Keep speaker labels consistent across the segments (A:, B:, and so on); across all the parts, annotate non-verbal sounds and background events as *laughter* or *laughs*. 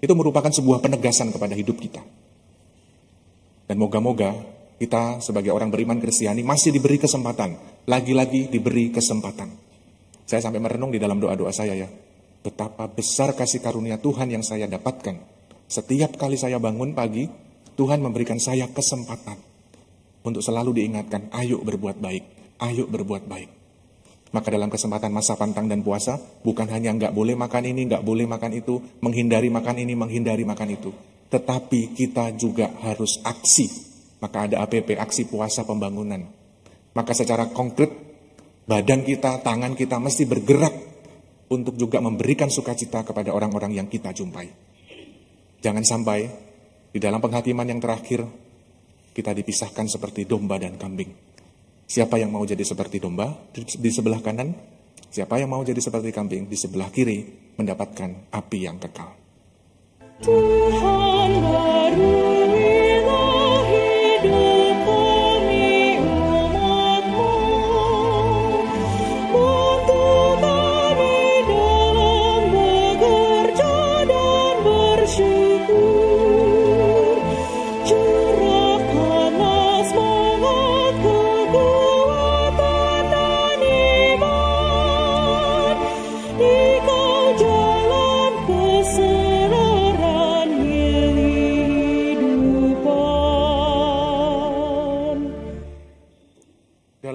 A: Itu merupakan sebuah penegasan kepada hidup kita. Dan moga-moga kita sebagai orang beriman Kristiani masih diberi kesempatan, lagi-lagi diberi kesempatan. Saya sampai merenung di dalam doa-doa saya ya, betapa besar kasih karunia Tuhan yang saya dapatkan. Setiap kali saya bangun pagi, Tuhan memberikan saya kesempatan untuk selalu diingatkan, ayo berbuat baik, ayo berbuat baik. Maka dalam kesempatan masa pantang dan puasa, bukan hanya nggak boleh makan ini, nggak boleh makan itu, menghindari makan ini, menghindari makan itu. Tetapi kita juga harus aksi. Maka ada APP, Aksi Puasa Pembangunan. Maka secara konkret, badan kita, tangan kita mesti bergerak untuk juga memberikan sukacita kepada orang-orang yang kita jumpai. Jangan sampai di dalam penghakiman yang terakhir, kita dipisahkan seperti domba dan kambing. Siapa yang mau jadi seperti domba di sebelah kanan, siapa yang mau jadi seperti kambing di sebelah kiri mendapatkan api yang kekal. Tuhan baru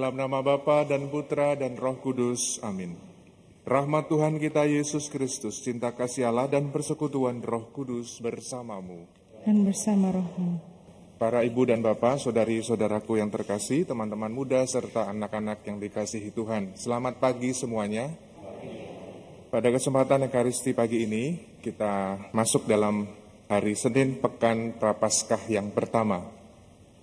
A: Dalam nama Bapa dan Putra dan Roh Kudus. Amin. Rahmat Tuhan kita Yesus Kristus, cinta kasih Allah dan persekutuan Roh Kudus bersamamu. Dan bersama rohmu. Para ibu dan bapak, saudari-saudaraku yang terkasih, teman-teman muda, serta anak-anak yang dikasihi Tuhan. Selamat pagi semuanya. Pada kesempatan Ekaristi pagi ini, kita masuk dalam hari Senin Pekan Prapaskah yang pertama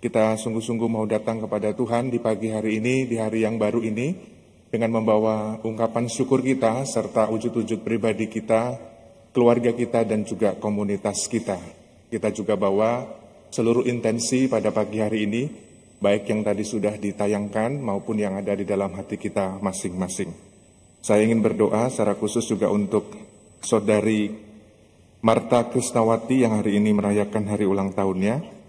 A: kita sungguh-sungguh mau datang kepada Tuhan di pagi hari ini, di hari yang baru ini, dengan membawa ungkapan syukur kita serta wujud-wujud pribadi kita, keluarga kita, dan juga komunitas kita. Kita juga bawa seluruh intensi pada pagi hari ini, baik yang tadi sudah ditayangkan maupun yang ada di dalam hati kita masing-masing. Saya ingin berdoa secara khusus juga untuk saudari Marta Krisnawati yang hari ini merayakan hari ulang tahunnya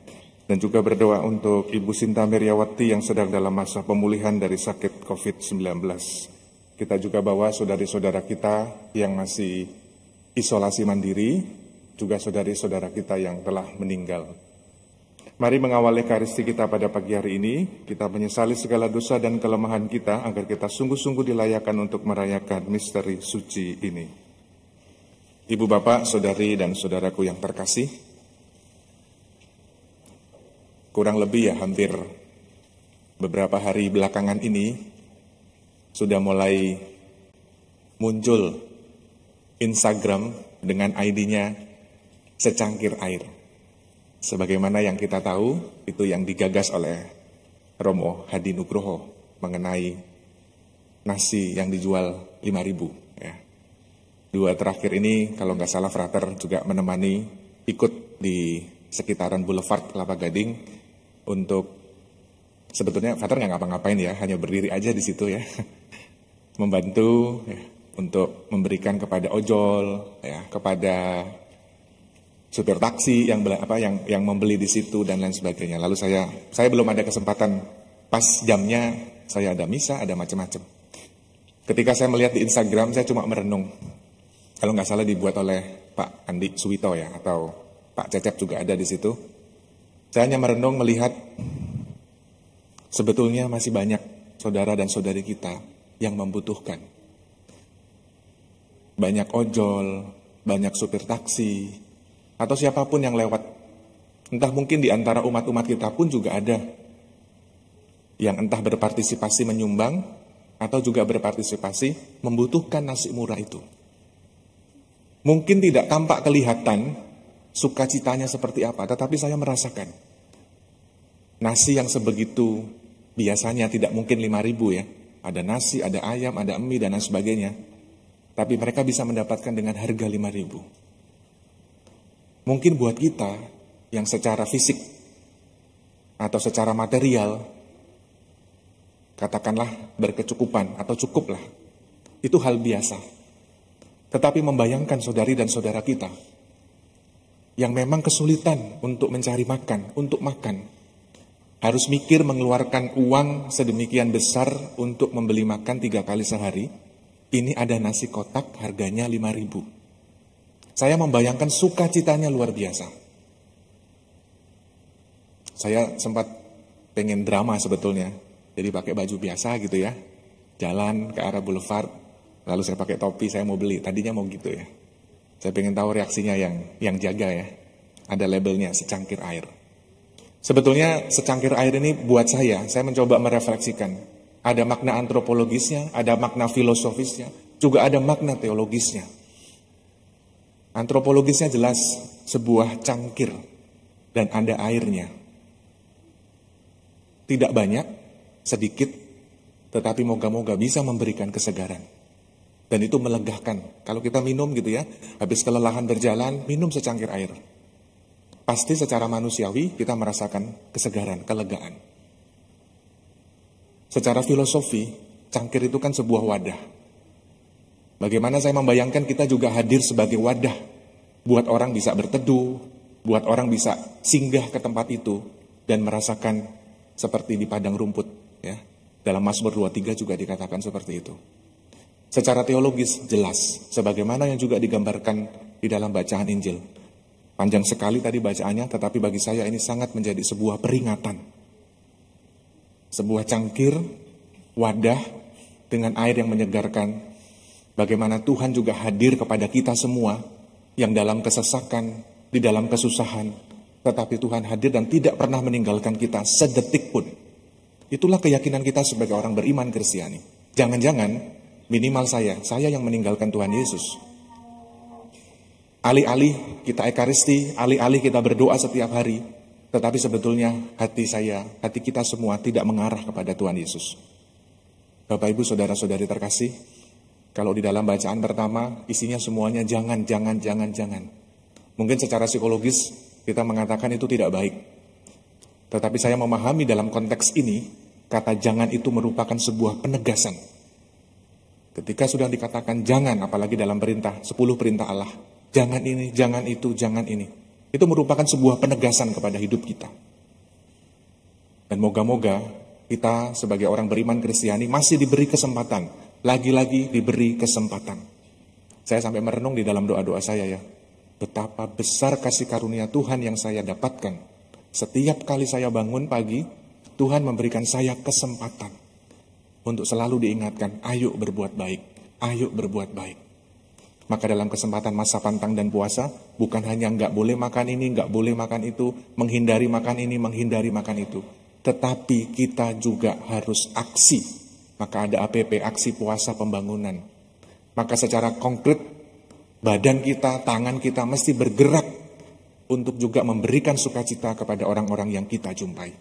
A: dan juga berdoa untuk Ibu Sinta Meriawati yang sedang dalam masa pemulihan dari sakit COVID-19. Kita juga bawa saudari-saudara kita yang masih isolasi mandiri, juga saudari-saudara kita yang telah meninggal. Mari mengawali karisti kita pada pagi hari ini, kita menyesali segala dosa dan kelemahan kita agar kita sungguh-sungguh dilayakan untuk merayakan misteri suci ini. Ibu bapak, saudari dan saudaraku yang terkasih, kurang lebih ya hampir beberapa hari belakangan ini sudah mulai muncul Instagram dengan ID-nya secangkir air. Sebagaimana yang kita tahu, itu yang digagas oleh Romo Hadi Nugroho mengenai nasi yang dijual 5000 ya. Dua terakhir ini kalau nggak salah Frater juga menemani ikut di sekitaran Boulevard Kelapa Gading untuk sebetulnya Father nggak ngapa-ngapain ya, hanya berdiri aja di situ ya, *laughs* membantu ya, untuk memberikan kepada ojol, ya, kepada supir taksi yang apa yang yang membeli di situ dan lain sebagainya. Lalu saya saya belum ada kesempatan pas jamnya saya ada misa, ada macam-macam. Ketika saya melihat di Instagram, saya cuma merenung. Kalau nggak salah dibuat oleh Pak Andi Suwito ya, atau Pak Cecep juga ada di situ saya hanya merenung melihat sebetulnya masih banyak saudara dan saudari kita yang membutuhkan. Banyak ojol, banyak supir taksi, atau siapapun yang lewat. Entah mungkin di antara umat-umat kita pun juga ada yang entah berpartisipasi menyumbang atau juga berpartisipasi membutuhkan nasi murah itu. Mungkin tidak tampak kelihatan sukacitanya seperti apa, tetapi saya merasakan nasi yang sebegitu biasanya tidak mungkin lima ribu ya. Ada nasi, ada ayam, ada mie dan lain sebagainya. Tapi mereka bisa mendapatkan dengan harga lima ribu. Mungkin buat kita yang secara fisik atau secara material katakanlah berkecukupan atau cukuplah. Itu hal biasa. Tetapi membayangkan saudari dan saudara kita yang memang kesulitan untuk mencari makan, untuk makan. Harus mikir mengeluarkan uang sedemikian besar untuk membeli makan tiga kali sehari. Ini ada nasi kotak harganya 5000 Saya membayangkan sukacitanya luar biasa. Saya sempat pengen drama sebetulnya. Jadi pakai baju biasa gitu ya. Jalan ke arah boulevard. Lalu saya pakai topi, saya mau beli. Tadinya mau gitu ya saya ingin tahu reaksinya yang yang jaga ya. Ada labelnya secangkir air. Sebetulnya secangkir air ini buat saya, saya mencoba merefleksikan. Ada makna antropologisnya, ada makna filosofisnya, juga ada makna teologisnya. Antropologisnya jelas sebuah cangkir dan ada airnya. Tidak banyak, sedikit, tetapi moga-moga bisa memberikan kesegaran. Dan itu melegakan. Kalau kita minum gitu ya, habis kelelahan berjalan, minum secangkir air. Pasti secara manusiawi kita merasakan kesegaran, kelegaan. Secara filosofi, cangkir itu kan sebuah wadah. Bagaimana saya membayangkan kita juga hadir sebagai wadah buat orang bisa berteduh, buat orang bisa singgah ke tempat itu dan merasakan seperti di padang rumput ya. Dalam Mazmur 23 juga dikatakan seperti itu secara teologis jelas, sebagaimana yang juga digambarkan di dalam bacaan Injil. Panjang sekali tadi bacaannya, tetapi bagi saya ini sangat menjadi sebuah peringatan. Sebuah cangkir, wadah dengan air yang menyegarkan. Bagaimana Tuhan juga hadir kepada kita semua yang dalam kesesakan, di dalam kesusahan. Tetapi Tuhan hadir dan tidak pernah meninggalkan kita sedetik pun. Itulah keyakinan kita sebagai orang beriman Kristiani. Jangan-jangan Minimal saya, saya yang meninggalkan Tuhan Yesus. Alih-alih kita ekaristi, alih-alih kita berdoa setiap hari, tetapi sebetulnya hati saya, hati kita semua tidak mengarah kepada Tuhan Yesus. Bapak Ibu saudara-saudari terkasih, kalau di dalam bacaan pertama isinya semuanya jangan, jangan, jangan, jangan. Mungkin secara psikologis kita mengatakan itu tidak baik. Tetapi saya memahami dalam konteks ini, kata jangan itu merupakan sebuah penegasan Ketika sudah dikatakan jangan, apalagi dalam perintah, sepuluh perintah Allah, jangan ini, jangan itu, jangan ini. Itu merupakan sebuah penegasan kepada hidup kita. Dan moga-moga kita sebagai orang beriman Kristiani masih diberi kesempatan, lagi-lagi diberi kesempatan. Saya sampai merenung di dalam doa-doa saya ya, betapa besar kasih karunia Tuhan yang saya dapatkan. Setiap kali saya bangun pagi, Tuhan memberikan saya kesempatan untuk selalu diingatkan, ayo berbuat baik, ayo berbuat baik. Maka dalam kesempatan masa pantang dan puasa, bukan hanya nggak boleh makan ini, nggak boleh makan itu, menghindari makan ini, menghindari makan itu. Tetapi kita juga harus aksi. Maka ada APP, Aksi Puasa Pembangunan. Maka secara konkret, badan kita, tangan kita mesti bergerak untuk juga memberikan sukacita kepada orang-orang yang kita jumpai.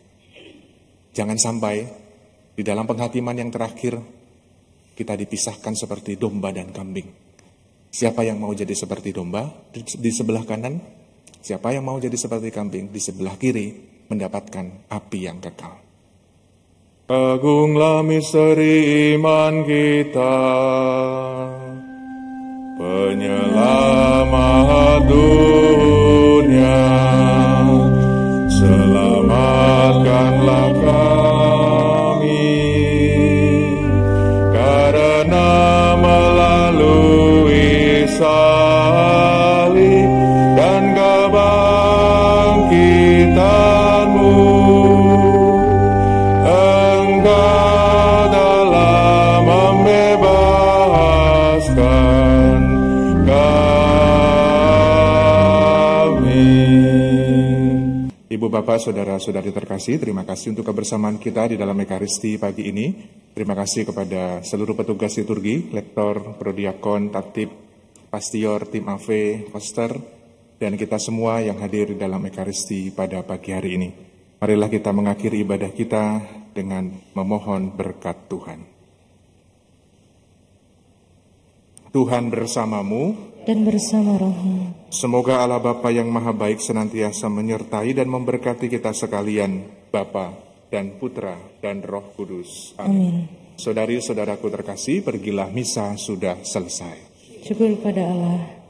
A: Jangan sampai di dalam penghakiman yang terakhir, kita dipisahkan seperti domba dan kambing. Siapa yang mau jadi seperti domba di sebelah kanan, siapa yang mau jadi seperti kambing di sebelah kiri mendapatkan api yang kekal. Agunglah misteri iman kita, penyelamat dunia. Bapak, Saudara-saudari terkasih, terima kasih untuk kebersamaan kita di dalam Ekaristi pagi ini. Terima kasih kepada seluruh petugas liturgi, lektor, prodiakon, tatib, pastior, tim AV, poster, dan kita semua yang hadir di dalam Ekaristi pada pagi hari ini. Marilah kita mengakhiri ibadah kita dengan memohon berkat Tuhan. Tuhan bersamamu dan bersama rohmu. Semoga Allah Bapa yang Maha Baik senantiasa menyertai dan memberkati kita sekalian, Bapa dan Putra dan Roh Kudus. Amin. Amin. Saudari-saudaraku terkasih, pergilah misa sudah selesai. Syukur pada Allah.